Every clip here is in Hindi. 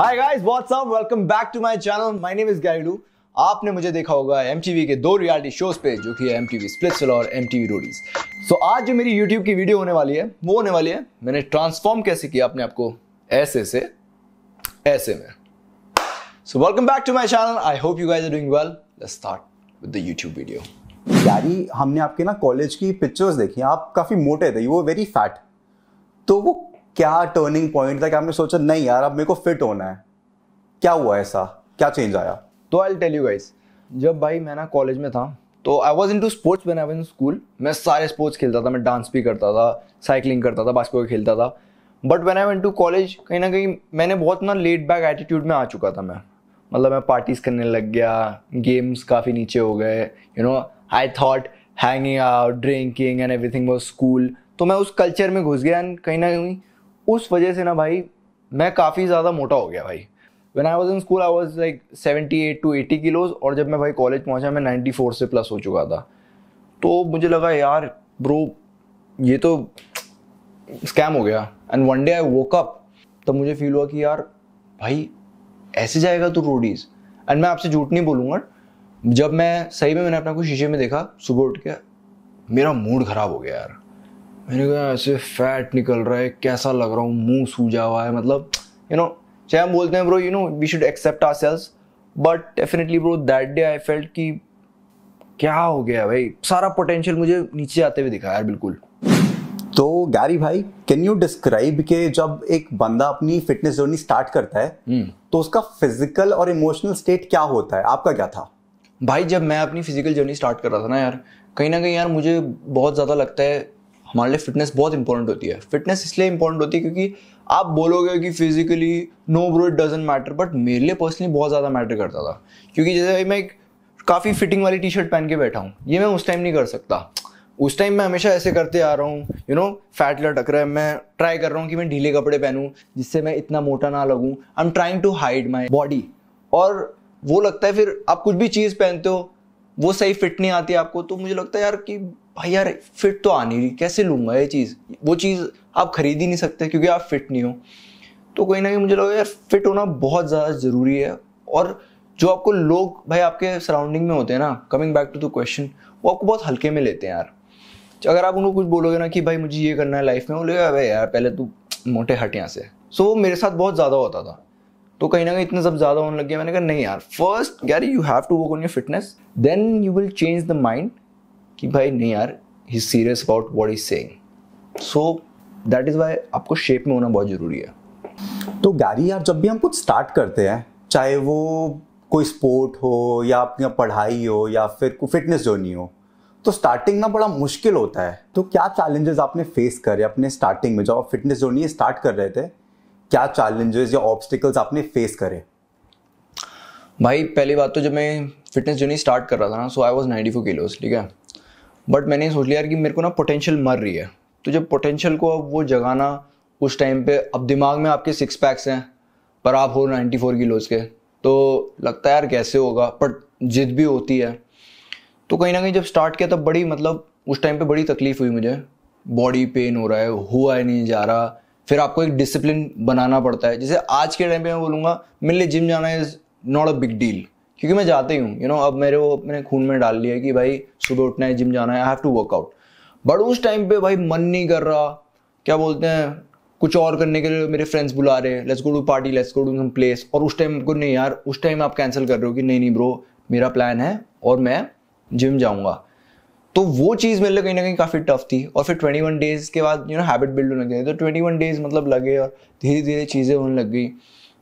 Hi guys, what's up? Welcome back to my channel. My name is Gary आपने मुझे देखा होगा एम के दो रियलिटी शोज पे जो कि है एम टी वी और एम टी रोडीज सो आज जो मेरी यूट्यूब की वीडियो होने वाली है वो होने वाली है मैंने ट्रांसफॉर्म कैसे किया अपने आपको ऐसे से ऐसे में so welcome back to my channel I hope you guys are doing well let's start with the YouTube video यारी हमने आपके ना कॉलेज की पिक्चर्स देखी आप काफी मोटे थे वो वेरी फैट तो वो क्या टर्निंग पॉइंट था कि आपने सोचा नहीं यार अब मेरे को फिट होना है क्या हुआ ऐसा क्या चेंज आया तो आई टेल यू गाइस जब भाई मैं ना कॉलेज में था तो I was into sports man I in school मैं सारे स्पोर्ट्स खेलता था मैं डांस भी करता था साइकिलिंग करता था बास्केटबॉल खेलता था but when I went to college कहीं ना कहीं मैंने बहुत ना लेट बैक एटीट्यूड में आ चुका था मैं मतलब मैं पार्टीज करने लग गया गेम्स काफ़ी नीचे हो गए you know I thought hanging out drinking and everything was school तो मैं उस कल्चर में घुस गया कहीं ना कहीं उस वजह से ना भाई मैं काफ़ी ज़्यादा मोटा हो गया भाई when I was in school I was like seventy eight to eighty kilos और जब मैं भाई कॉलेज पहुँचा मैं नाइन्टी फोर से प्लस हो चुका था तो मुझे लगा यार ब्रो ये तो स्कैम हो गया and one day I woke up तब मुझे फील हुआ कि यार भाई ऐसे जाएगा तू रोडीज एंड मैं आपसे झूठ नहीं बोलूँगा जब मैं सही में मैंने अपना को शीशे में देखा सुबह उठ के मेरा मूड ख़राब हो गया यार मैंने कहा ऐसे फैट निकल रहा है कैसा लग रहा हूँ मुंह सूजा हुआ है मतलब यू नो चाहे हम बोलते हैं bro you know we should accept ourselves but definitely bro that day I felt कि क्या हो गया भाई सारा पोटेंशियल मुझे नीचे आते हुए दिखा यार बिल्कुल तो गैरी भाई कैन यू डिस्क्राइब के जब एक बंदा अपनी फिटनेस जर्नी स्टार्ट करता है हम्म। तो उसका फिजिकल और इमोशनल स्टेट क्या होता है आपका क्या था भाई जब मैं अपनी फिजिकल जर्नी स्टार्ट कर रहा था ना यार कहीं ना कहीं यार मुझे बहुत ज़्यादा लगता है हमारे लिए फिटनेस बहुत इंपॉर्टेंट होती है फिटनेस इसलिए इंपॉर्टेंट होती है क्योंकि आप बोलोगे कि physically no bro it doesn't matter but मेरे लिए पर्सनली बहुत ज़्यादा मैटर करता था क्योंकि जैसे मैं एक काफ़ी फिटिंग वाली टी शर्ट पहन के बैठा हूँ ये मैं उस टाइम नहीं कर सकता उस टाइम मैं हमेशा ऐसे करते आ रहा हूँ यू नो फैट लटक रहा है मैं ट्राई कर रहा हूँ कि मैं ढीले कपड़े पहनूँ जिससे मैं इतना मोटा ना लगूँ I am trying to hide my body और वो लगता है फिर आप कुछ भी चीज़ पहनते हो वो सही फिट नहीं आती आपको तो मुझे लगता है यार कि भाई यार फिट तो आ नहीं रही कैसे लूँगा ये चीज़ वो चीज़ आप खरीद ही नहीं सकते क्योंकि आप फिट नहीं हो तो कहीं ना कहीं मुझे लगा यार फिट होना बहुत ज़्यादा ज़रूरी है और जो आपको लोग भाई आपके सराउंडिंग में होते हैं ना coming back to the question वो आपको बहुत हल्के में लेते हैं यार तो अगर आप उनको कुछ बोलोगे ना कि भाई मुझे ये करना है लाइफ में वो बोलेगा अरे यार पहले तू मोटे हट यहाँ से सो वो मेरे साथ बहुत ज़्यादा होता था तो कहीं ना कहीं इतने सब ज़्यादा होने लग गया मैंने कहा नहीं यार फर्स्ट यार you have to work on your fitness then you will change the mind कि भाई नहीं यार he serious about what is saying so that is why आपको शेप में होना बहुत ज़रूरी है तो गैरी यार जब भी हम कुछ स्टार्ट करते हैं चाहे वो कोई स्पोर्ट हो या आपकी पढ़ाई हो या फिर कोई फिटनेस जोनी हो तो स्टार्टिंग ना बड़ा मुश्किल होता है तो क्या चैलेंजेस आपने फेस करे अपने स्टार्टिंग में जब आप फिटनेस जर्नी स्टार्ट कर रहे थे क्या चैलेंजेस या ऑब्स्टिकल्स आपने फेस करे भाई पहली बात तो जब मैं फिटनेस जर्नी स्टार्ट कर रहा था ना so I was ninety four kilos ठीक है बट मैंने सोच लिया यार कि मेरे को ना पोटेंशियल मर रही है तो जब पोटेंशियल को अब वो जगाना उस टाइम पे अब दिमाग में आपके सिक्स पैक्स हैं पर आप हो 94 फोर किलोज़ के तो लगता है यार कैसे होगा बट जिद भी होती है तो कहीं ना कहीं जब स्टार्ट किया तब बड़ी मतलब उस टाइम पे बड़ी तकलीफ़ हुई मुझे बॉडी पेन हो रहा है हुआ ही नहीं जा रहा फिर आपको एक डिसिप्लिन बनाना पड़ता है जैसे आज के टाइम पे मैं बोलूँगा मेरे लिए जिम जाना is not a big deal क्योंकि मैं जाते ही हूँ यू नो अब मेरे वो अपने खून में डाल लिया कि भाई सुबह उठना है जिम जाना है I have to workout but उस टाइम पे भाई मन नहीं कर रहा क्या बोलते हैं कुछ और करने के लिए मेरे फ्रेंड्स बुला रहे हैं let's go to party let's go to some place और उस टाइम को नहीं यार उस टाइम आप कैंसिल कर रहे हो कि नहीं नहीं ब्रो मेरा प्लान है और मैं जिम जाऊँगा तो वो चीज़ मेरे लिए कहीं ना कहीं काफ़ी टफ थी और फिर वन डेज़ के बाद यू नो हैबिट बिल्ड होने लगे तो वन डेज़ मतलब लगे और धीरे धीरे चीज़ें होने लग गई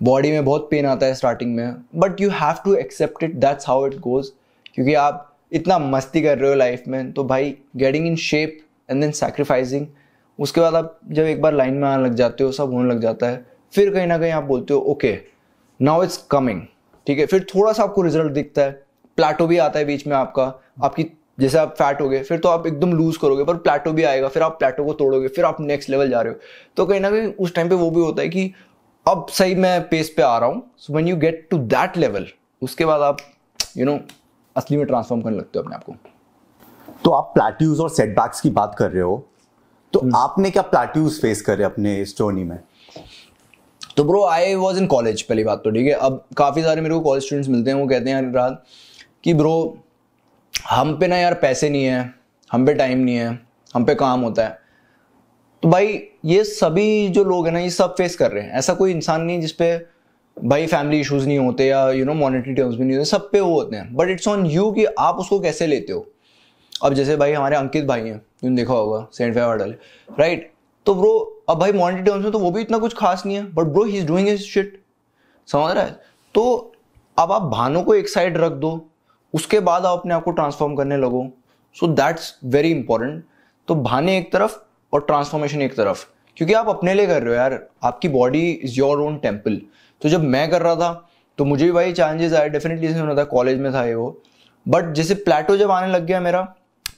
बॉडी में बहुत पेन आता है स्टार्टिंग में but you have to accept it that's how it goes क्योंकि आप इतना मस्ती कर रहे हो लाइफ में तो भाई getting in shape and then sacrificing उसके बाद आप जब एक बार लाइन में आने लग जाते हो सब होने लग जाता है फिर कहीं ना कहीं आप बोलते हो ओके नाउ इट्स कमिंग ठीक है फिर थोड़ा सा आपको रिजल्ट दिखता है प्लाटो भी आता है बीच में आपका आपकी जैसे आप फैट हो गए फिर तो आप एकदम लूज करोगे पर प्लेटो भी आएगा फिर आप प्लेटो को तोड़ोगे फिर आप नेक्स्ट लेवल जा रहे हो तो कहीं ना कहीं उस टाइम पे वो भी होता है कि अब सही मैं पेज पे आ रहा हूँ so when you get to that level उसके बाद आप यू you नो know, असली में ट्रांसफॉर्म करने लगते हो अपने आप को तो आप प्लेट्यूज और सेटबैक्स की बात कर रहे हो तो hmm. आपने क्या प्लेट्यूज फेस करे अपने जर्नी में तो bro I was in college पहली बात तो ठीक है अब काफ़ी सारे मेरे को कॉलेज स्टूडेंट्स मिलते हैं वो कहते हैं राहत कि ब्रो हम पे ना यार पैसे नहीं है हम पे टाइम नहीं है हम पे काम होता है तो भाई ये सभी जो लोग हैं ना ये सब फेस कर रहे हैं ऐसा कोई इंसान नहीं जिसपे भाई फैमिली इश्यूज नहीं होते या यू नो मॉनिटरी टर्म्स भी नहीं होते सब पे वो होते हैं बट इट्स ऑन यू कि आप उसको कैसे लेते हो अब जैसे भाई हमारे अंकित भाई हैं जिन्होंने देखा होगा सेंट फाइव राइट तो ब्रो अब भाई मॉनिटरी टर्म्स में तो वो भी इतना कुछ खास नहीं है but bro he is doing his shit समझ रहा है तो अब आप भानों को एक साइड रख दो उसके बाद आप अपने आप को ट्रांसफॉर्म करने लगो सो दैट्स वेरी इंपॉर्टेंट तो भाने एक तरफ और ट्रांसफॉर्मेशन एक तरफ क्योंकि आप अपने लिए कर रहे हो यार आपकी body is your own temple तो जब मैं कर रहा था तो मुझे भी भाई चैलेंजेस आए डेफिनेटली होना था कॉलेज में था ये वो बट जैसे प्लेटो जब आने लग गया मेरा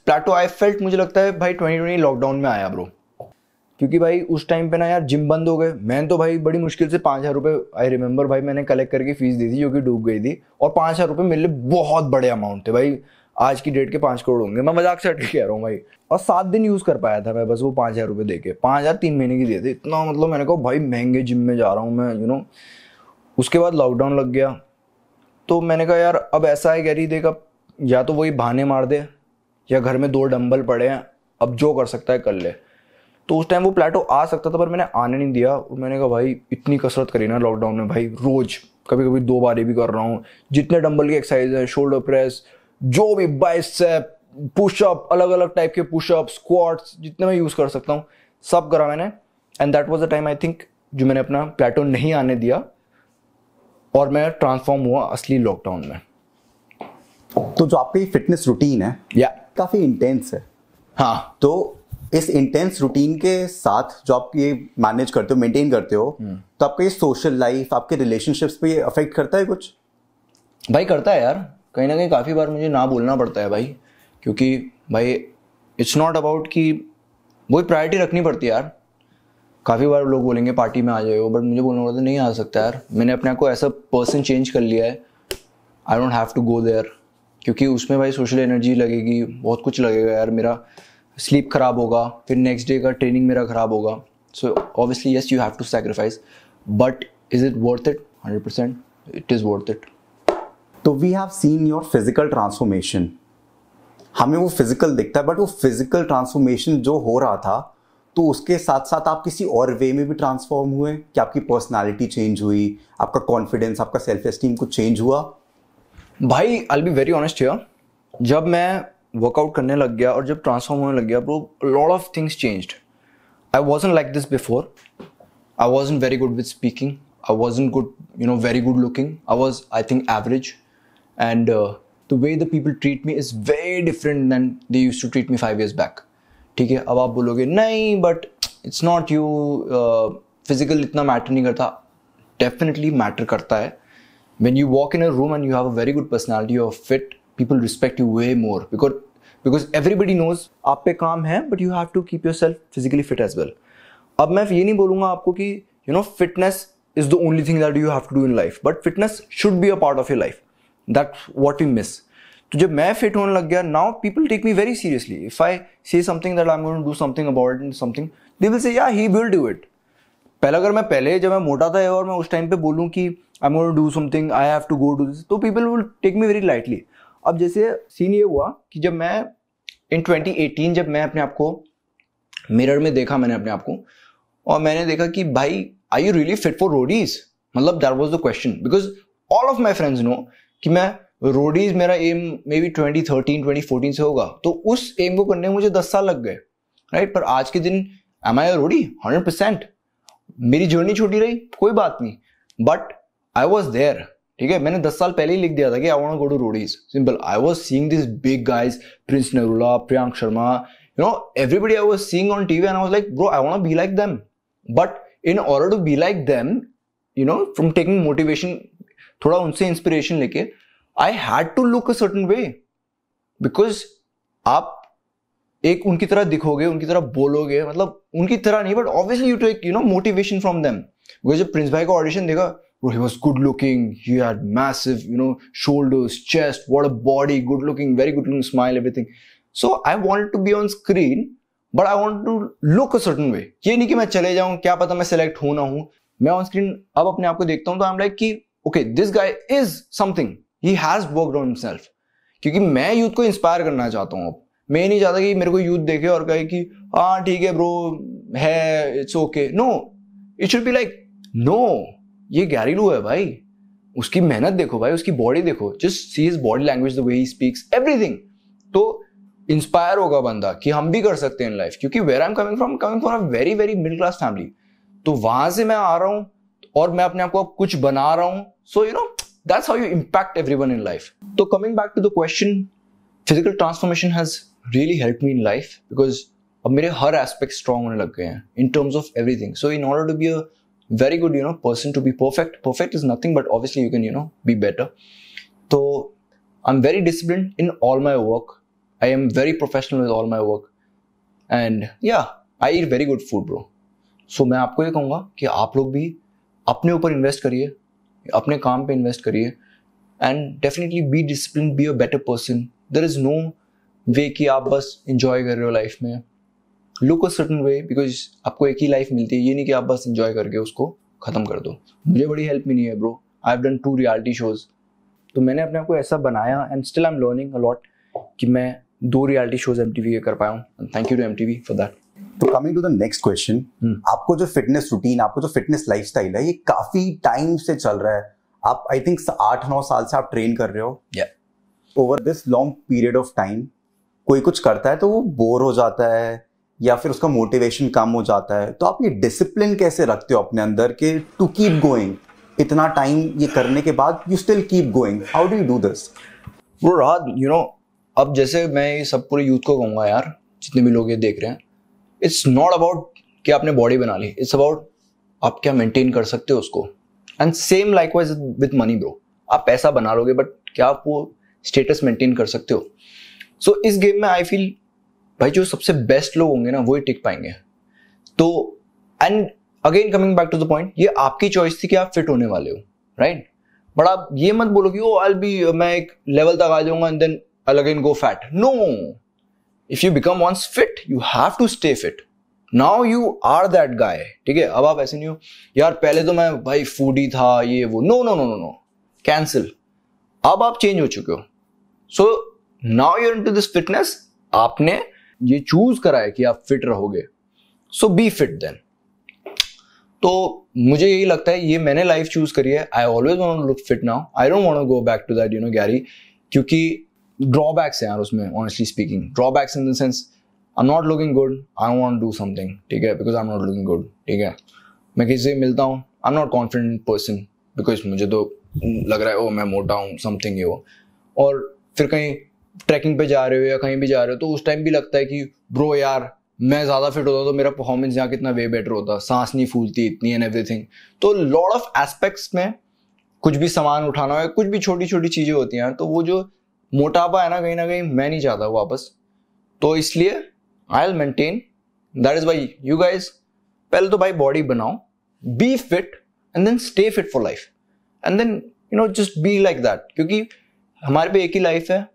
प्लेटो आई फेल्ट मुझे लगता है भाई ट्वेंटी ट्वेंटी लॉकडाउन में आया ब्रो क्योंकि भाई उस टाइम पे ना यार जिम बंद हो गए मैंने तो भाई बड़ी मुश्किल से पाँच हज़ार रुपये आई रिमेंबर भाई मैंने कलेक्ट करके फीस दी थी जो कि डूब गई थी और पाँच हज़ार रुपये मेरे लिए बहुत बड़े अमाउंट थे भाई आज की डेट के पाँच करोड़ होंगे मैं मजाक से हट के कह रहा हूँ भाई और सात दिन यूज़ कर पाया था मैं बस वो पाँच हज़ार रुपये दे के पाँच हज़ार तीन महीने की दे दी इतना मतलब मैंने कहा भाई महंगे जिम में जा रहा हूँ मैं यू नो उसके बाद लॉकडाउन लग गया तो मैंने कहा यार अब ऐसा है देख अब या तो वही बहाने मार दे या घर में दो डम्बल पड़े हैं अब जो कर सकता है कर ले तो उस टाइम वो प्लेटो आ सकता था पर मैंने आने नहीं दिया और मैंने कहा भाई इतनी कसरत करी ना लॉकडाउन में भाई रोज़ कभी कभी दो बारी भी कर रहा हूँ जितने डम्बल की एक्सरसाइज है शोल्डर प्रेस जो भी बाइसेप पुशअप अलग अलग टाइप के पुशअप स्क्वाट्स जितने मैं यूज़ कर सकता हूँ सब करा मैंने and that was the time I think जो मैंने अपना प्लेटो नहीं आने दिया और मैं ट्रांसफॉर्म हुआ असली लॉकडाउन में तो जो आपकी फिटनेस रूटीन है या yeah. काफ़ी इंटेंस है हाँ तो इस इंटेंस रूटीन के साथ जो आप ये मैनेज करते हो मेंटेन करते हो हम्म। तो आपका ये सोशल लाइफ आपके रिलेशनशिप्स पे ये अफेक्ट करता है कुछ भाई करता है यार कहीं ना कहीं काफ़ी बार मुझे ना बोलना पड़ता है भाई क्योंकि भाई इट्स नॉट अबाउट कि वो प्रायोरिटी रखनी पड़ती है यार काफ़ी बार लोग बोलेंगे पार्टी में आ जाए हो बट मुझे बोलना पड़ता नहीं आ सकता यार मैंने अपने आप को ऐसा पर्सन चेंज कर लिया है I don't have to go there क्योंकि उसमें भाई सोशल एनर्जी लगेगी बहुत कुछ लगेगा यार मेरा स्लीप ख़राब होगा फिर नेक्स्ट डे का ट्रेनिंग मेरा ख़राब होगा so obviously yes you have to sacrifice but is it worth it hundred percent it is worth it तो we have seen your physical transformation हमें वो फिजिकल दिखता है बट वो फिजिकल ट्रांसफॉर्मेशन जो हो रहा था तो उसके साथ साथ आप किसी और वे में भी ट्रांसफॉर्म हुए कि आपकी पर्सनालिटी चेंज हुई आपका कॉन्फिडेंस आपका सेल्फ एस्टीम कुछ चेंज हुआ भाई I be very honest here जब मैं वर्कआउट करने लग गया और जब ट्रांसफॉर्म होने लग गया lot of things changed I was like this before I was very good with speaking I was good you know very good looking I was I think average and uh, the way the people treat me is very different than they used to treat me five years back ठीक है अब आप बोलोगे नहीं but it's not you physical इतना मैटर नहीं करता डेफिनेटली मैटर करता है when you walk in a room and you have a very good personality you're fit people respect you way more because because everybody knows आप पे काम है but you have to keep yourself physically fit as well अब मैं ये नहीं बोलूँगा आपको कि you know fitness is the only thing that you have to do in life but fitness should be a part of your life that what we miss तो जब मैं फिट होने लग गया now people take me very seriously if I say something that I am going do something about it something they will say या ही विल डू इट पहले अगर मैं पहले जब मैं मोटा था और मैं उस टाइम पे बोलूँ कि I am going do something I have to go do this तो people will take me very lightly अब जैसे सीन ये हुआ कि जब मैं इन 2018 जब मैं अपने आप को मिरर में देखा मैंने अपने आप को और मैंने देखा कि भाई I you really fit for Roadies मतलब that was the question because all of my friends know कि मैं रोडीज मेरा um maybe twenty thirteen twenty fourteen से होगा तो उस एम को करने में मुझे दस साल लग गए राइट पर आज के दिन am I Roadie hundred percent मेरी जर्नी छोटी रही कोई बात नहीं बट आई वॉज देयर ठीक है मैंने दस साल पहले ही लिख दिया था कि I want go to Roadies simple I was seeing this big guys Prince Narula Priyank Sharma you know everybody I was seeing on TV and I was like bro I want be like them but in order to be like them you know from taking motivation थोड़ा उनसे इंस्पिरेशन लेके I had to look a certain way because आप एक उनकी तरह दिखोगे उनकी तरह बोलोगे मतलब उनकी तरह नहीं but obviously you take you know motivation from them because जब प्रिंस भाई का ऑडिशन देखा he was good looking you had massive you know shoulders chest what a body good looking very good looking smile everything so I want to be on screen but I want to look a certain way ये नहीं कि मैं चले जाऊँ क्या पता मैं सेलेक्ट हूं ना हूं मैं ऑन स्क्रीन अब अपने आप को देखता हूँ तो आई एम लाइक कि okay this guy is something he has work on himself क्योंकि मैं यूथ को इंस्पायर करना चाहता हूँ अब मैं नहीं चाहता कि मेरे को यूथ देखे और कहे कि हाँ ठीक है ब्रो है it's okay no it should be like no ये गैरीलू है भाई उसकी मेहनत देखो भाई उसकी बॉडी देखो just see is body language the way he speaks everything तो इंस्पायर होगा बंदा कि हम भी कर सकते हैं इन लाइफ क्योंकि where I am coming from coming from a very very middle class family तो वहां से मैं आ रहा हूँ और मैं अपने आप को कुछ बना रहा हूँ so you know that's how you impact every one in life तो coming back to the question physical transformation has really help me in life because अब मेरे हर एस्पेक्ट स्ट्रांग होने लग गए हैं in terms of everything so in order to be a very good you know person to be perfect perfect is nothing but obviously you can you know be better तो I am very discipline in all my work I am very professional with all my work and yeah I eat very good food bro so मैं आपको ये कहूँगा कि आप लोग भी अपने ऊपर इन्वेस्ट करिए अपने काम पे इन्वेस्ट करिए and definitely be discipline be a better person there is no way कि आप बस इंजॉय कर रहे हो लाइफ में look a certain way because आपको एक ही लाइफ मिलती है ये नहीं कि आप बस इंजॉय करके उसको ख़त्म कर दो मुझे बड़ी हेल्प मिली है bro I have done two reality shows तो मैंने अपने आप को ऐसा बनाया and still I am learning a lot कि मैं दो रियलिटी शोज़ एम टी के कर पाया हूँ thank you to M T V for that तो coming to the next question आपको जो फिटनेस रूटीन आपको जो फिटनेस लाइफस्टाइल है ये काफी टाइम से चल रहा है आप आई थिंक आठ नौ साल से आप ट्रेन कर रहे हो over this long period of time कोई कुछ करता है तो वो बोर हो जाता है या फिर उसका मोटिवेशन कम हो जाता है तो आप ये डिसिप्लिन कैसे रखते हो अपने अंदर के टू कीप गोइंग इतना टाइम ये करने के बाद you still keep going how do you do this वो राहत यू नो अब जैसे मैं ये सब पूरे यूथ को कहूँगा यार जितने भी लोग ये देख रहे हैं इट्स नॉट अबाउट कि आपने बॉडी बना ली इट्स अबाउट आप क्या मेंटेन कर सकते हो उसको and same likewise with money bro आप पैसा बना लोगे बट क्या आप वो स्टेटस मेंटेन कर सकते हो सो so, इस गेम में आई फील भाई जो सबसे बेस्ट लोग होंगे ना वो ही टिक पाएंगे तो and again coming back to the point ये आपकी चॉइस थी कि आप फिट होने वाले हो राइट right? बट आप ये मत बोलो कि ओ आई बी मैं एक लेवल तक आ जाऊंगा and then I'll again go fat no if you become once fit you have to stay fit now you are that guy ठीक है अब आप ऐसे नहीं हो यार पहले तो मैं भाई फूडी था ये वो no no no no no cancel अब आप चेंज हो चुके हो so now you're to this fitness आपने ये चूज करा है कि आप फिट रहोगे सो बी फिट देन तो मुझे यही लगता है ये मैंने लाइफ चूज करी है I always want look fit now I don't want go back to that you know गैरी क्योंकि ड्रॉबैक्स है यार उसमें honestly speaking drawbacks in the sense I am not looking good I want do something ठीक है because I am not looking good ठीक है मैं किसी से मिलता हूँ I am not confident person because मुझे तो लग रहा है ओ मैं मोटा हूँ समथिंग ये वो और फिर कहीं ट्रैकिंग पे जा रहे हो या कहीं भी जा रहे हो तो उस टाइम भी लगता है कि ब्रो यार मैं ज़्यादा फिट होता तो मेरा परफॉर्मेंस यहाँ कितना वे बेटर होता सांस नहीं फूलती इतनी एंड एवरीथिंग तो लॉर्ड ऑफ एस्पेक्ट्स में कुछ भी सामान उठाना हो या कुछ भी छोटी छोटी चीज़ें होती हैं तो वो जो मोटापा है ना कहीं ना कहीं मैं नहीं चाहता वापस तो इसलिए I'll maintain that is why you guys पहले तो भाई बॉडी बनाओ be fit and then stay fit for life and then you know just be like that क्योंकि हमारे पे एक ही लाइफ है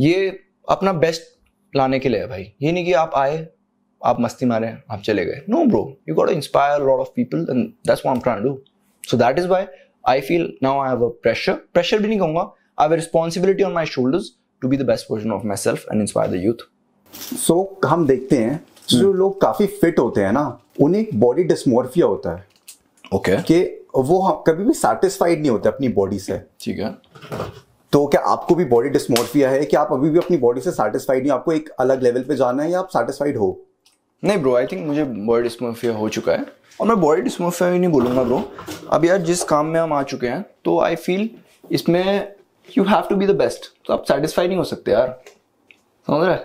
ये अपना बेस्ट लाने के लिए है भाई ये नहीं कि आप आए आप मस्ती मारे आप चले गए no bro you got inspire lot of people and that's want do so that is why I feel now I have a pressure pressure भी नहीं कहूँगा I have responsibility on my shoulders to be the best version of my self and inspire the youth so हम देखते हैं hmm. जो लोग काफी फिट होते हैं ना उन्हें एक बॉडी डिस्मोर्फिया होता है ओके okay. कि वो कभी भी सेटिस्फाइड नहीं होते अपनी बॉडी से ठीक है तो क्या आपको भी बॉडी डिस्मोर्फिया है कि आप अभी भी अपनी बॉडी से सेटिस्फाइड नहीं आपको एक अलग लेवल पे जाना है या आप सेटिस्फाइड हो नहीं ब्रो आई थिंक मुझे बॉडी डिस्मोर्फिया हो चुका है और मैं बॉडी डिस्मोर्फिया ही नहीं बोलूंगा ब्रो अब यार जिस काम में हम आ चुके हैं तो आई फील इसमें you have to be the best तो आप सेटिस्फाई नहीं हो सकते यार समझ रहे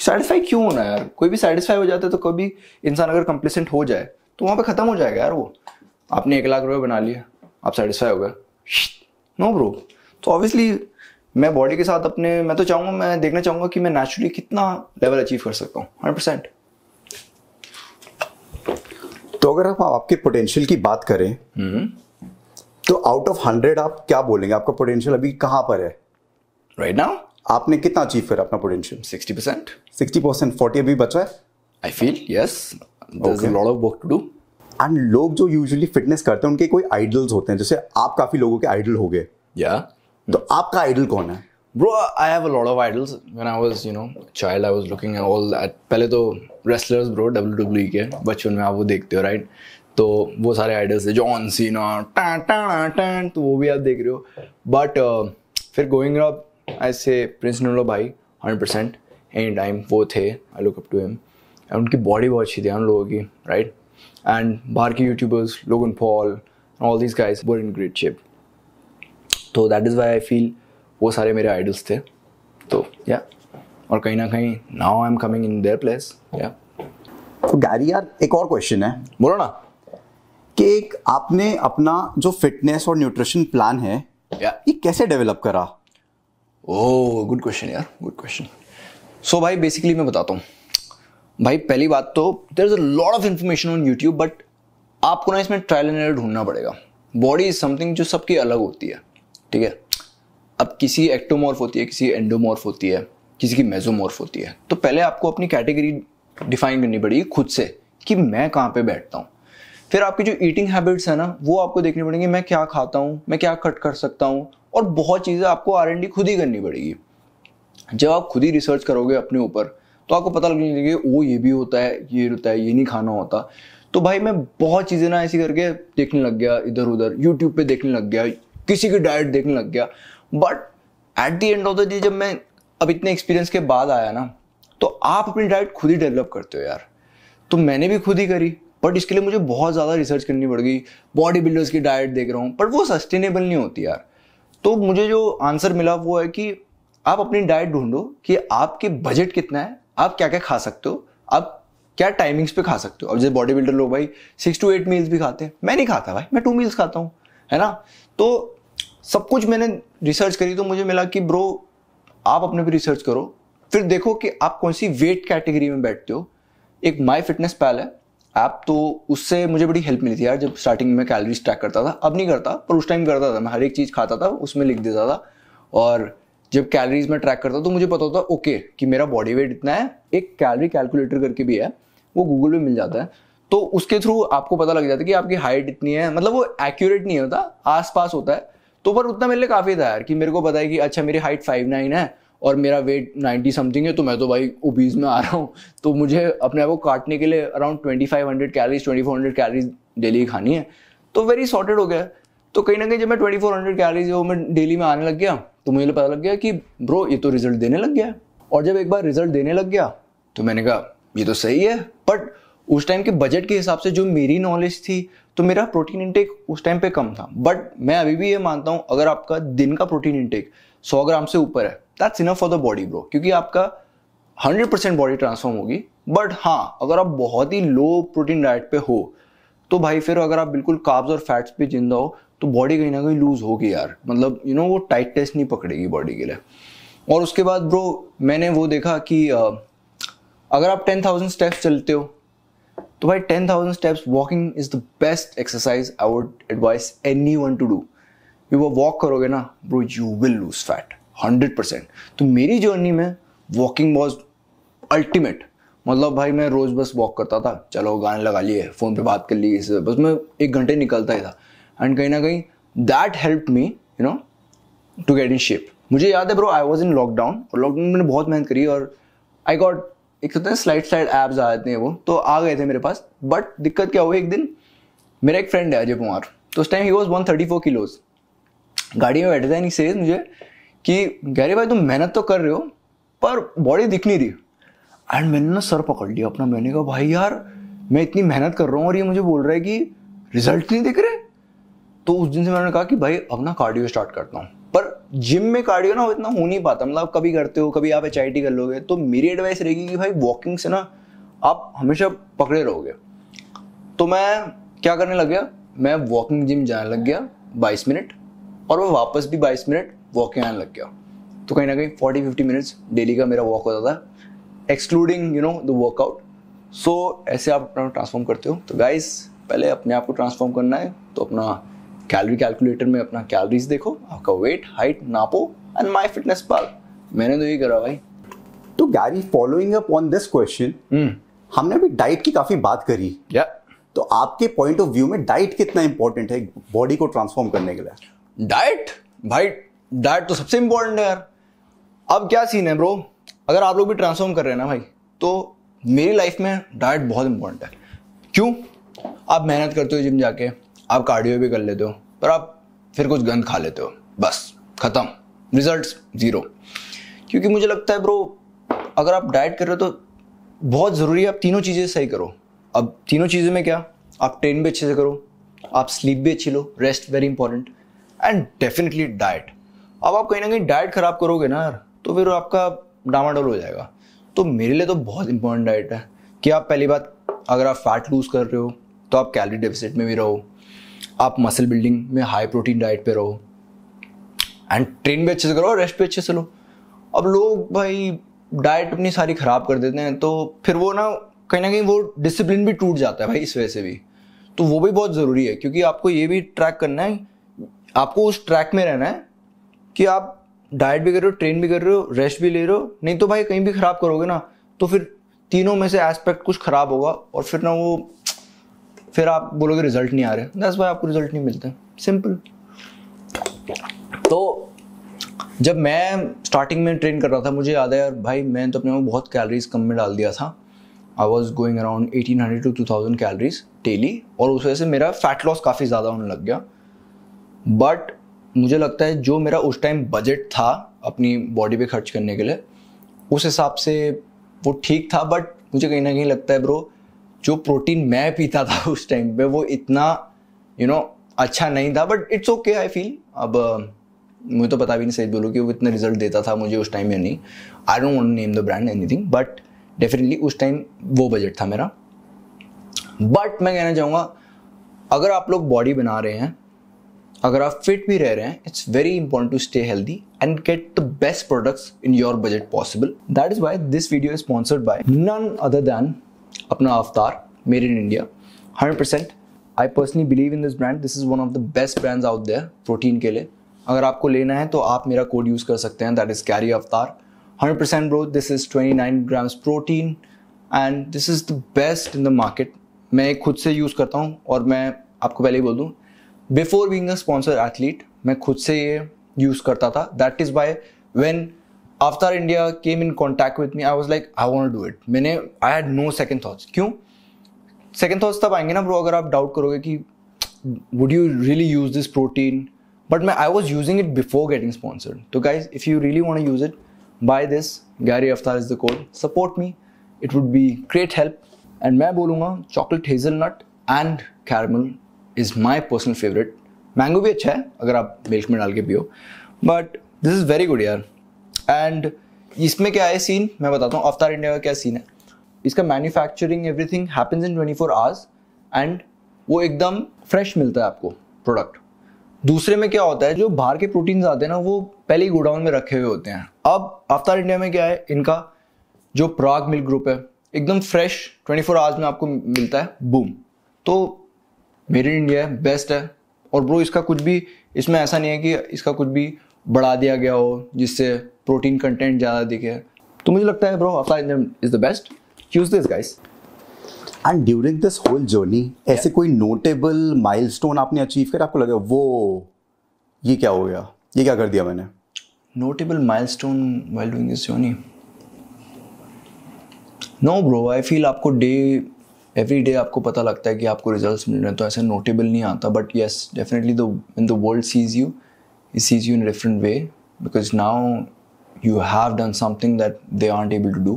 सेटिस्फाई क्यों होना यार कोई भी सेटिस्फाई हो जाता है तो कभी इंसान अगर कंप्लीसेंट हो जाए तो वहां पे ख़त्म हो जाएगा यार वो आपने एक लाख रुपये बना लिए आप सेटिस्फाई हो गए नो ब्रो तो ऑब्वियसली मैं बॉडी के साथ अपने मैं तो चाहूंगा मैं देखना चाहूंगा कि मैं नेचुरली कितना लेवल अचीव कर सकता हूँ हंड्रेड परसेंट तो अगर आप आपके पोटेंशियल की बात करें हम्म। तो आउट ऑफ हंड्रेड आप क्या बोलेंगे आपका पोटेंशियल अभी कहां पर है राइट right नाउ आपने कितना अचीव करा अपना potential sixty percent sixty percent forty अभी बचा है I feel yes lot of work to do and लोग जो यूजली फिटनेस करते हैं उनके कोई आइडल्स होते हैं जैसे आप काफी लोगों के आइडल हो गए या yeah. तो आपका आइडल कौन है Bro, I have a lot of idols. When I was, you know, child, I was looking at all that. पहले तो wrestlers, bro, WWE के बचपन में आप वो देखते हो right? तो वो सारे आइडल्स थे जॉन सीना टा टा टैन तो वो भी आप देख रहे हो बट uh, फिर गोइंग अप ऐसे प्रिंस नोलो भाई हंड्रेड परसेंट एनी टाइम वो थे I look up to him and उनकी बॉडी बहुत अच्छी थी उन लोगों की राइट एंड बाहर के YouTubers Logan Paul all these guys were in great shape तो that is why I feel वो सारे मेरे आइडल्स थे तो या और कहीं ना कहीं now I am coming in their place या तो गैरी यार एक और क्वेश्चन है बोलो ना कि एक आपने अपना जो फिटनेस और न्यूट्रिशन प्लान है yeah. ये कैसे डेवलप करा ओह गुड क्वेश्चन यार गुड क्वेश्चन सो भाई बेसिकली मैं बताता हूँ भाई पहली बात तो there is a lot of information on YouTube but आपको ना इसमें ट्रायल एंड एरर ढूंढना पड़ेगा बॉडी इज समथिंग जो सबकी अलग होती है ठीक है अब किसी एक्टोमॉर्फ होती है किसी एंडोमॉर्फ होती है किसी की मेजोमॉर्फ होती है तो पहले आपको अपनी कैटेगरी डिफाइन करनी पड़ेगी खुद से कि मैं कहाँ पे बैठता हूँ फिर आपकी जो ईटिंग हैबिट्स है ना वो आपको देखनी पड़ेंगी मैं क्या खाता हूँ मैं क्या कट कर सकता हूँ और बहुत चीज़ें आपको आर एंड डी खुद ही करनी पड़ेगी जब आप खुद ही रिसर्च करोगे अपने ऊपर तो आपको पता लगने लगेगा ओ ये भी होता है ये होता है ये नहीं खाना होता तो भाई मैं बहुत चीज़ें ना ऐसी करके देखने लग गया इधर उधर यूट्यूब पे देखने लग गया किसी की डाइट देखने लग गया but at the end of the day जब मैं अब इतने एक्सपीरियंस के बाद आया ना तो आप अपनी डाइट खुद ही डेवलप करते हो यार तो मैंने भी खुद ही करी बट इसके लिए मुझे बहुत ज़्यादा रिसर्च करनी पड़ गई बॉडी बिल्डर्स की डाइट देख रहा हूँ बट वो सस्टेनेबल नहीं होती यार तो मुझे जो आंसर मिला वो है कि आप अपनी डाइट ढूंढो कि आपके बजट कितना है आप क्या क्या खा सकते हो आप क्या टाइमिंग्स पे खा सकते हो अब जैसे बॉडी बिल्डर लोग भाई सिक्स टू एट मील्स भी खाते हैं मैं नहीं खाता भाई मैं टू मील्स खाता हूँ है ना तो सब कुछ मैंने रिसर्च करी तो मुझे मिला कि ब्रो आप अपने पे रिसर्च करो फिर देखो कि आप कौन सी वेट कैटेगरी में बैठते हो एक माई फिटनेस पैल है ऐप तो उससे मुझे बड़ी हेल्प मिली थी यार जब स्टार्टिंग में कैलोरीज ट्रैक करता था अब नहीं करता पर उस टाइम करता था मैं हर एक चीज़ खाता था उसमें लिख देता था और जब कैलोरीज में ट्रैक करता तो मुझे पता होता ओके कि मेरा बॉडी वेट इतना है एक कैलोरी कैलकुलेटर करके भी है वो गूगल में मिल जाता है तो उसके थ्रू आपको पता लग जाता है कि आपकी हाइट इतनी है मतलब वो एक्यूरेट नहीं होता आसपास होता है तो पर उतना मेरे लिए काफ़ी था यार कि मेरे को पता है कि अच्छा मेरी हाइट फाइव नाइन है और मेरा वेट नाइन्टी समथिंग है तो मैं तो भाई ओबीज में आ रहा हूँ तो मुझे अपने आप को काटने के लिए around twenty five hundred calories twenty four hundred calories daily खानी है तो वेरी सॉर्टेड हो गया तो कहीं ना कहीं जब मैं ट्वेंटी फोर हंड्रेड कैलरीज वो मैं डेली में आने लग गया तो मुझे पता लग गया कि ब्रो ये तो रिजल्ट देने लग गया और जब एक बार रिजल्ट देने लग गया तो मैंने कहा ये तो सही है बट उस टाइम के बजट के हिसाब से जो मेरी नॉलेज थी तो मेरा प्रोटीन इनटेक उस टाइम पे कम था बट मैं अभी भी ये मानता हूँ अगर आपका दिन का प्रोटीन इनटेक 100 ग्राम से ऊपर है that's enough for the body bro क्योंकि आपका 100% बॉडी ट्रांसफॉर्म होगी बट हाँ अगर आप बहुत ही लो प्रोटीन डाइट पे हो तो भाई फिर अगर आप बिल्कुल काब्स और फैट्स पे जिंदा हो तो बॉडी कहीं ना कहीं लूज होगी यार मतलब यू you नो know, वो टाइट टेस्ट नहीं पकड़ेगी बॉडी के लिए और उसके बाद ब्रो मैंने वो देखा कि अगर आप टेन थाउजेंड स्टेप्स चलते हो तो भाई ten thousand steps walking is the best exercise I would advise anyone to do you वो वॉक करोगे ना bro you will lose fat hundred percent तो मेरी जर्नी में वॉकिंग वॉज अल्टीमेट मतलब भाई मैं रोज़ बस वॉक करता था चलो गाने लगा लिए फ़ोन पे बात कर ली इससे बस मैं एक घंटे निकलता ही था एंड कहीं ना कहीं that help me you know to get in shape मुझे याद है bro I was in lockdown और लॉकडाउन में मैंने बहुत मेहनत करी और आई गॉट एक सोचते हैं स्लाइड स्लाइड ऐप्स आ जाते हैं वो तो आ गए थे मेरे पास बट दिक्कत क्या हुई एक दिन मेरा एक फ्रेंड है अजय कुमार तो उस टाइम ही was one thirty four kilos गाड़ी में बैठे थे नहीं से मुझे कि गहरे भाई तुम मेहनत तो कर रहे हो पर बॉडी दिख नहीं रही एंड मैंने ना सर पकड़ लिया अपना मैंने कहा भाई यार मैं इतनी मेहनत कर रहा हूँ और ये मुझे बोल रहा है कि रिजल्ट नहीं दिख रहे तो उस दिन से मैंने कहा कि भाई अपना कार्डियो स्टार्ट करता हूँ पर जिम में कार्डियो ना इतना हो नहीं पाता मतलब आप कभी करते हो कभी आप एच कर लोगे तो मेरी एडवाइस रहेगी कि भाई वॉकिंग से ना आप हमेशा पकड़े रहोगे तो मैं क्या करने लग गया मैं वॉकिंग जिम जाने लग गया बाईस मिनट और वो वापस भी बाईस मिनट वॉक आने लग गया तो कहीं ना कहीं फोर्टी फिफ्टी मिनट्स डेली का मेरा वॉक होता था excluding you know the workout so ऐसे आप अपना ट्रांसफॉर्म करते हो तो गाइस पहले अपने आप को ट्रांसफॉर्म करना है तो अपना कैलोरी कैलकुलेटर में अपना कैलोरीज देखो आपका वेट हाइट नापो एंड माई फिटनेस पाल मैंने तो यही करा भाई तो Gary following up on this question हमने अभी डाइट की काफी बात करी क्या yeah. तो आपके पॉइंट ऑफ व्यू में डाइट कितना इंपॉर्टेंट है बॉडी को ट्रांसफॉर्म करने के लिए डाइट भाई डाइट तो सबसे इंपॉर्टेंट है यार अब क्या सीन है ब्रो अगर आप लोग भी ट्रांसफॉर्म कर रहे हैं ना भाई तो मेरी लाइफ में डाइट बहुत इंपॉर्टेंट है क्यों आप मेहनत करते हो जिम जाके आप कार्डियो भी कर लेते हो पर आप फिर कुछ गंद खा लेते हो बस ख़त्म रिजल्ट ज़ीरो क्योंकि मुझे लगता है ब्रो अगर आप डाइट कर रहे हो तो बहुत ज़रूरी है आप तीनों चीज़ें सही करो अब तीनों चीज़ों में क्या आप ट्रेन भी अच्छे से करो आप स्लीप भी अच्छी लो rest very important and definitely diet अब आप कहीं ना कहीं डाइट खराब करोगे ना यार तो फिर आपका डामाडोल हो जाएगा तो मेरे लिए तो बहुत इंपॉर्टेंट डाइट है कि आप पहली बात अगर आप फैट लूज़ कर रहे हो तो आप कैलोरी डेफिसिट में भी रहो आप मसल बिल्डिंग में हाई प्रोटीन डाइट पे रहो एंड ट्रेन भी अच्छे से करो रेस्ट भी अच्छे से लो अब लोग भाई डाइट अपनी सारी ख़राब कर देते हैं तो फिर वो ना कहीं ना कहीं वो डिसिप्लिन भी टूट जाता है भाई इस वजह से भी तो वो भी बहुत ज़रूरी है क्योंकि आपको ये भी ट्रैक करना है आपको उस ट्रैक में रहना है कि आप डाइट भी कर रहे हो ट्रेन भी कर रहे हो रेस्ट भी ले रहे हो नहीं तो भाई कहीं भी ख़राब करोगे ना तो फिर तीनों में से एस्पेक्ट कुछ ख़राब होगा और फिर ना वो फिर आप बोलोगे रिजल्ट नहीं आ रहे दस भाई आपको रिजल्ट नहीं मिलते सिंपल तो जब मैं स्टार्टिंग में ट्रेन कर रहा था मुझे याद है यार भाई मैंने तो अपने को बहुत कैलरीज कम में डाल दिया था I was going around eighteen hundred to two thousand calories daily और उस वजह से मेरा फैट लॉस काफ़ी ज़्यादा होने लग गया बट मुझे लगता है जो मेरा उस टाइम बजट था अपनी बॉडी पे खर्च करने के लिए उस हिसाब से वो ठीक था बट मुझे कहीं ना कहीं लगता है ब्रो जो प्रोटीन मैं पीता था उस टाइम पे वो इतना यू you नो know, अच्छा नहीं था but it's okay I feel अब मुझे तो पता भी नहीं सही बोलूँ कि वो इतना रिजल्ट देता था मुझे उस टाइम या नहीं I don't want name the brand anything but definitely उस टाइम वो बजट था मेरा बट मैं कहना चाहूँगा अगर आप लोग बॉडी बना रहे हैं अगर आप फिट भी रह रहे हैं it's very important to stay healthy and get the best products in your budget possible that is why this video is sponsored by none other than अपना Avvatar made in India hundred percent I personally believe in this brand this is one of the best brands out there protein के लिए अगर आपको लेना है तो आप मेरा कोड यूज़ कर सकते हैं that is Gary Avvatar hundred percent bro this is twenty nine grams protein and this is the best in the market मैं खुद से यूज़ करता हूँ और मैं आपको पहले ही बोल दूँ बिफोर बींग स्पॉन्सर एथलीट मैं खुद से ये यूज़ करता था that is by when Avvatar India came in contact with me I was like I want do it मैंने I had no second thoughts क्यों सेकेंड थाट्स तब आएंगे ना ब्रो अगर आप डाउट करोगे कि would you really use this protein but मैं I was using it before getting sponsored तो guys if you really want use it buy this Gary Avvatar is the code support me it would be great help and मैं बोलूँगा chocolate hazelnut and caramel is my personal favourite mango भी अच्छा है अगर आप मिल्क में डाल के पियो but this is very good यार एंड इसमें क्या है सीन मैं बताता हूँ अवतार इंडिया का क्या सीन है इसका manufacturing everything happens in 24 hours and वो एकदम फ्रेश मिलता है आपको प्रोडक्ट दूसरे में क्या होता है जो बाहर के प्रोटीन्स आते हैं ना वो पहले ही गोडाउन में रखे हुए होते हैं अब अवतार इंडिया में क्या है इनका जो प्राग मिल्क ग्रुप है एकदम फ्रेश 24 आवर्स में आपको मिलता है बूम तो मेड इन इंडिया है बेस्ट है और ब्रो इसका कुछ भी इसमें ऐसा नहीं है कि इसका कुछ भी बढ़ा दिया गया हो जिससे प्रोटीन कंटेंट ज़्यादा दिखे तो मुझे लगता है ब्रो अफ्ला is the best use this guys and during this whole journey ऐसे कोई नोटेबल माइल आपने अचीव कर आपको लगा वो ये क्या हो गया ये क्या कर दिया मैंने notable milestone while doing this journey no bro I feel आपको डे एवरी डे आपको पता लगता है कि आपको रिजल्ट मिल रहे हैं तो ऐसा नोटेबल नहीं आता but yes definitely the in the world sees you it sees you in different way because now you have done something that they they able to do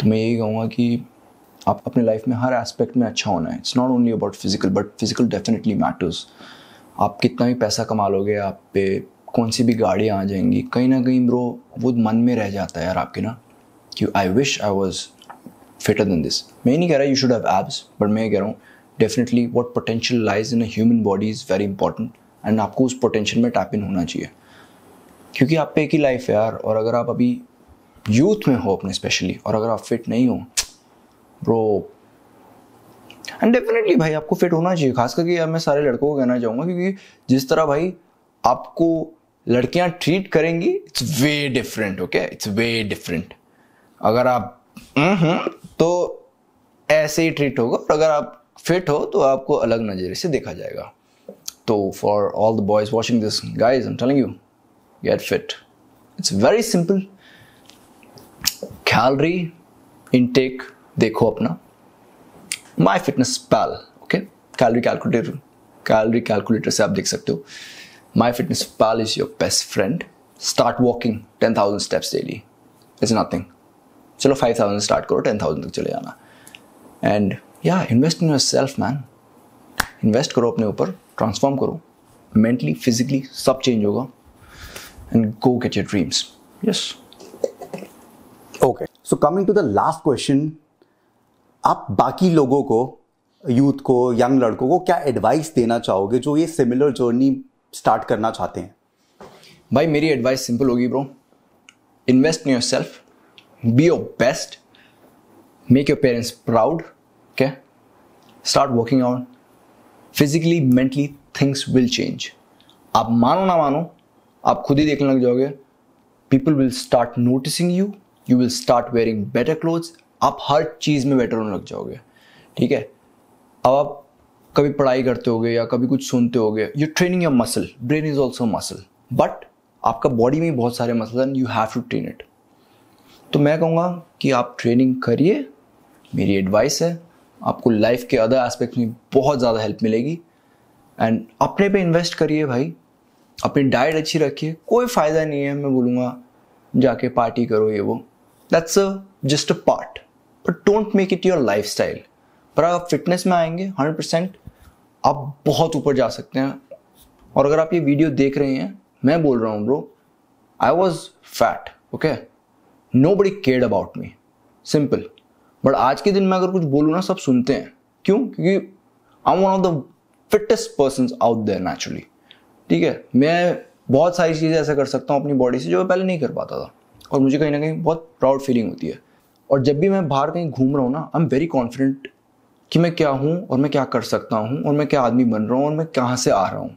तो मैं यही कहूँगा कि आप अपने लाइफ में हर एस्पेक्ट में अच्छा होना है it's not only about physical but physical definitely matters आप कितना भी पैसा कमा लोगे आप पे कौन सी भी गाड़ियाँ आ जाएंगी कहीं ना कहीं ब्रो वो मन में रह जाता है यार आपके ना कि I wish I was fitter than this मैं नहीं कह रहा you should have abs but मैं कह रहा हूँ definitely what potential lies in human body is very important and आपको उस पोटेंशियल में टैप इन होना चाहिए क्योंकि आप पे एक ही लाइफ है यार और अगर आप अभी यूथ में हो अपने स्पेशली और अगर आप फिट नहीं हो ब्रो एंड डेफिनेटली भाई आपको फिट होना चाहिए खास करके यार मैं सारे लड़कों को कहना चाहूँगा क्योंकि जिस तरह भाई आपको लड़कियाँ ट्रीट करेंगी it's way different okay it's way different अगर आप हम्म, तो ऐसे ही ट्रीट होगा और अगर आप फिट हो तो आपको अलग नज़रिए से देखा जाएगा तो for all the boys watching this guys am telling you get fit it's very simple calorie intake देखो अपना my fitness pal okay calorie calculator calorie calculator से आप देख सकते हो my fitness pal is your best friend start walking ten thousand steps daily is nothing चलो फाइव थाउजेंड स्टार्ट करो टेन थाउजेंड तक चले जाना एंड या invest in yourself man invest करो अपने ऊपर ट्रांसफॉर्म करो मेंटली फिजिकली सब चेंज होगा and go get your dreams yes okay so coming to the last question आप बाकी लोगों को यूथ को यंग लड़कों को क्या एडवाइस देना चाहोगे जो ये सिमिलर जर्नी स्टार्ट करना चाहते हैं भाई मेरी एडवाइस सिंपल होगी bro invest in yourself be your best make your parents proud okay start working on physically mentally things will change आप मानो ना मानो आप खुद ही देखने लग जाओगे people will start noticing you you will start wearing better clothes आप हर चीज़ में बेटर होने लग जाओगे ठीक है अब आप कभी पढ़ाई करते होगे या कभी कुछ सुनते होगे you training your muscle brain is also muscle but आपका बॉडी में बहुत सारे muscle and you have to train it तो मैं कहूँगा कि आप ट्रेनिंग करिए मेरी एडवाइस है आपको लाइफ के अदर एस्पेक्ट में बहुत ज़्यादा हेल्प मिलेगी एंड अपने पे इन्वेस्ट करिए भाई अपनी डाइट अच्छी रखिए कोई फ़ायदा नहीं है मैं बोलूँगा जाके पार्टी करो ये वो that's a just a part but don't make it your lifestyle पर आप फिटनेस में आएंगे हंड्रेड परसेंट आप बहुत ऊपर जा सकते हैं और अगर आप ये वीडियो देख रहे हैं मैं बोल रहा हूँ bro I was fat okay nobody care about me simple but आज के दिन में अगर कुछ बोलूँ ना सब सुनते हैं क्यों क्योंकि I am one of the fittest person out there naturally ठीक है मैं बहुत सारी चीज़ें ऐसा कर सकता हूँ अपनी बॉडी से जो मैं पहले नहीं कर पाता था और मुझे कहीं ना कहीं बहुत प्राउड फीलिंग होती है और जब भी मैं बाहर कहीं घूम रहा हूँ ना आई एम वेरी कॉन्फिडेंट कि मैं क्या हूँ और मैं क्या कर सकता हूँ और मैं क्या आदमी बन रहा हूँ और मैं कहाँ से आ रहा हूँ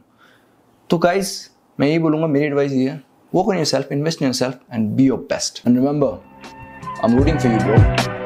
तो गाइज मैं यही बोलूँगा मेरी एडवाइस ये है Work on yourself, invest in yourself, and be your best. And remember, I'm rooting for you, bro.